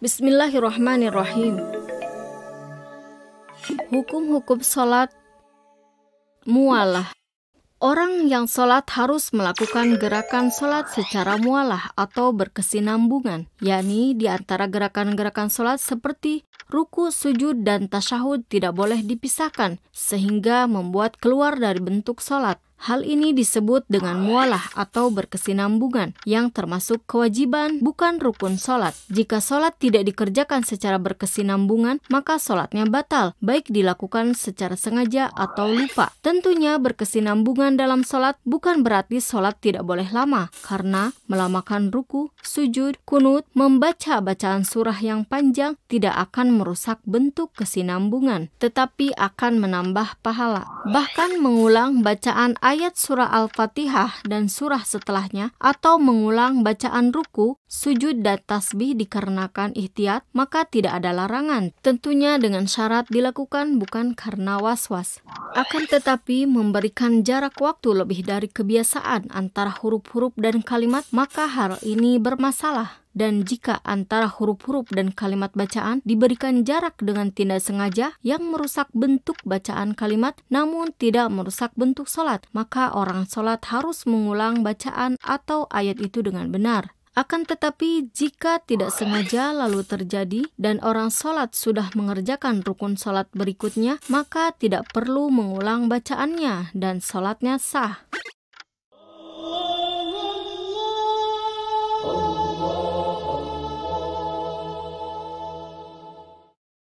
Bismillahirrahmanirrahim. Hukum-hukum sholat mualah. Orang yang sholat harus melakukan gerakan sholat secara mualah atau berkesinambungan, yakni di antara gerakan-gerakan sholat seperti ruku, sujud, dan tasyahud tidak boleh dipisahkan, sehingga membuat keluar dari bentuk sholat. Hal ini disebut dengan mualah atau berkesinambungan, yang termasuk kewajiban bukan rukun sholat. Jika sholat tidak dikerjakan secara berkesinambungan, maka sholatnya batal, baik dilakukan secara sengaja atau lupa. Tentunya berkesinambungan dalam sholat bukan berarti sholat tidak boleh lama, karena melamakan ruku, sujud, kunut, membaca bacaan surah yang panjang tidak akan merusak bentuk kesinambungan, tetapi akan menambah pahala. Bahkan mengulang bacaan ayat surah Al-Fatihah dan surah setelahnya atau mengulang bacaan ruku, sujud dan tasbih dikarenakan ikhtiat, maka tidak ada larangan. Tentunya dengan syarat dilakukan bukan karena was-was. Akan tetapi memberikan jarak waktu lebih dari kebiasaan antara huruf-huruf dan kalimat, maka hal ini bermasalah dan jika antara huruf-huruf dan kalimat bacaan diberikan jarak dengan tidak sengaja yang merusak bentuk bacaan kalimat namun tidak merusak bentuk sholat, maka orang sholat harus mengulang bacaan atau ayat itu dengan benar. Akan tetapi, jika tidak sengaja lalu terjadi dan orang sholat sudah mengerjakan rukun sholat berikutnya, maka tidak perlu mengulang bacaannya dan sholatnya sah.